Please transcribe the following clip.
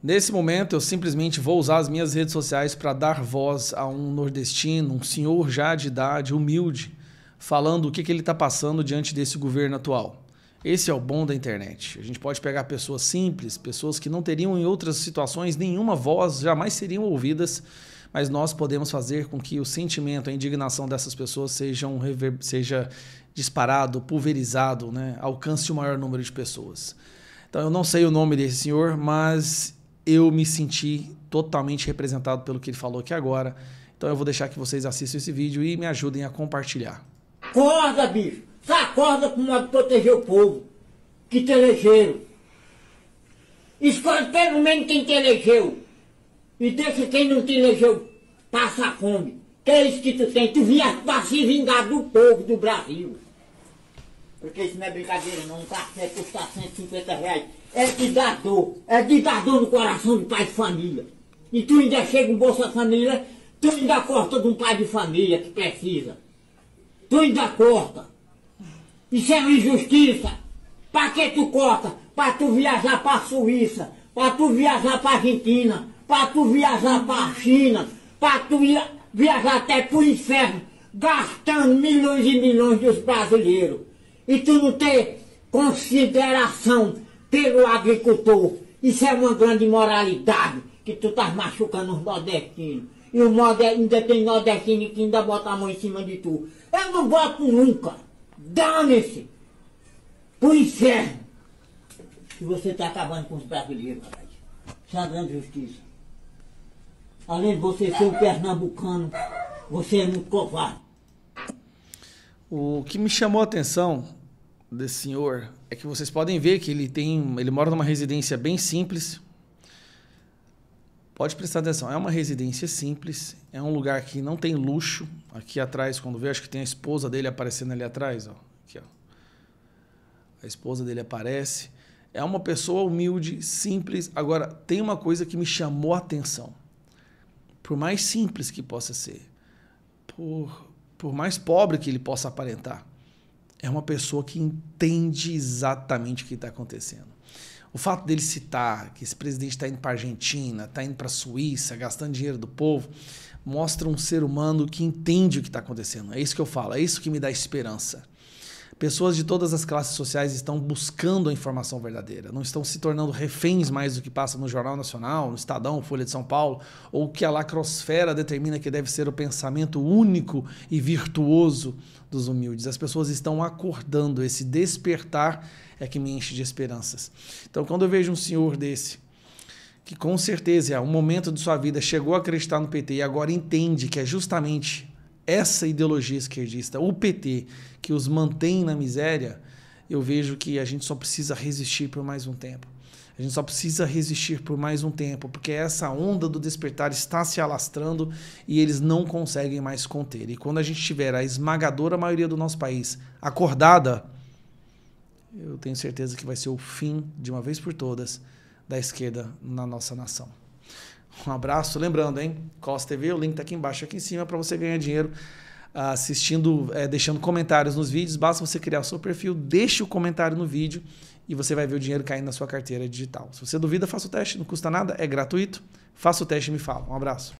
Nesse momento, eu simplesmente vou usar as minhas redes sociais para dar voz a um nordestino, um senhor já de idade, humilde, falando o que, que ele está passando diante desse governo atual. Esse é o bom da internet. A gente pode pegar pessoas simples, pessoas que não teriam em outras situações nenhuma voz, jamais seriam ouvidas, mas nós podemos fazer com que o sentimento, a indignação dessas pessoas sejam seja disparado, pulverizado, né? alcance o maior número de pessoas. Então eu não sei o nome desse senhor, mas eu me senti totalmente representado pelo que ele falou aqui agora. Então eu vou deixar que vocês assistam esse vídeo e me ajudem a compartilhar. Acorda, bicho! Acorda com modo de proteger o povo que te elegeram. Escolhe pelo menos quem te elegeu. E deixa quem não te elegeu passar fome. Que é isso que tu tem. Tu vias para se vingar do povo do Brasil. Porque isso não é brincadeira não, um café custa 150 reais. É de dar dor, é de dar dor no coração de pai de família. E tu ainda chega um Bolsa Família, tu ainda corta de um pai de família que precisa. Tu ainda corta. Isso é uma injustiça. para que tu corta? para tu viajar a Suíça, para tu viajar a Argentina, para tu viajar a China, para tu viajar até para o inferno, gastando milhões e milhões dos brasileiros e tu não ter consideração pelo agricultor. Isso é uma grande moralidade, que tu estás machucando os nordestinos. E o nordestino, ainda tem nordestino que ainda bota a mão em cima de tu. Eu não boto nunca. Dane-se. Pro inferno. É. Que você está acabando com os brasileiros, rapaz. Isso é uma grande justiça. Além de você ser um pernambucano, você é muito covarde. O que me chamou a atenção desse senhor é que vocês podem ver que ele tem, ele mora numa residência bem simples. Pode prestar atenção, é uma residência simples, é um lugar que não tem luxo. Aqui atrás, quando vê, acho que tem a esposa dele aparecendo ali atrás, ó. Aqui, ó. A esposa dele aparece. É uma pessoa humilde, simples. Agora, tem uma coisa que me chamou a atenção. Por mais simples que possa ser, por, por mais pobre que ele possa aparentar, é uma pessoa que entende exatamente o que está acontecendo. O fato dele citar que esse presidente está indo para a Argentina, está indo para a Suíça, gastando dinheiro do povo, mostra um ser humano que entende o que está acontecendo. É isso que eu falo, é isso que me dá esperança. Pessoas de todas as classes sociais estão buscando a informação verdadeira, não estão se tornando reféns mais do que passa no Jornal Nacional, no Estadão, Folha de São Paulo, ou que a lacrosfera determina que deve ser o pensamento único e virtuoso dos humildes. As pessoas estão acordando, esse despertar é que me enche de esperanças. Então, quando eu vejo um senhor desse, que com certeza, é um momento de sua vida, chegou a acreditar no PT e agora entende que é justamente essa ideologia esquerdista, o PT, que os mantém na miséria, eu vejo que a gente só precisa resistir por mais um tempo. A gente só precisa resistir por mais um tempo, porque essa onda do despertar está se alastrando e eles não conseguem mais conter. E quando a gente tiver a esmagadora maioria do nosso país acordada, eu tenho certeza que vai ser o fim, de uma vez por todas, da esquerda na nossa nação. Um abraço. Lembrando, hein? Costa TV, o link tá aqui embaixo, aqui em cima, para você ganhar dinheiro ah, assistindo, é, deixando comentários nos vídeos. Basta você criar o seu perfil, deixe o comentário no vídeo e você vai ver o dinheiro caindo na sua carteira digital. Se você duvida, faça o teste, não custa nada, é gratuito. Faça o teste e me fala. Um abraço.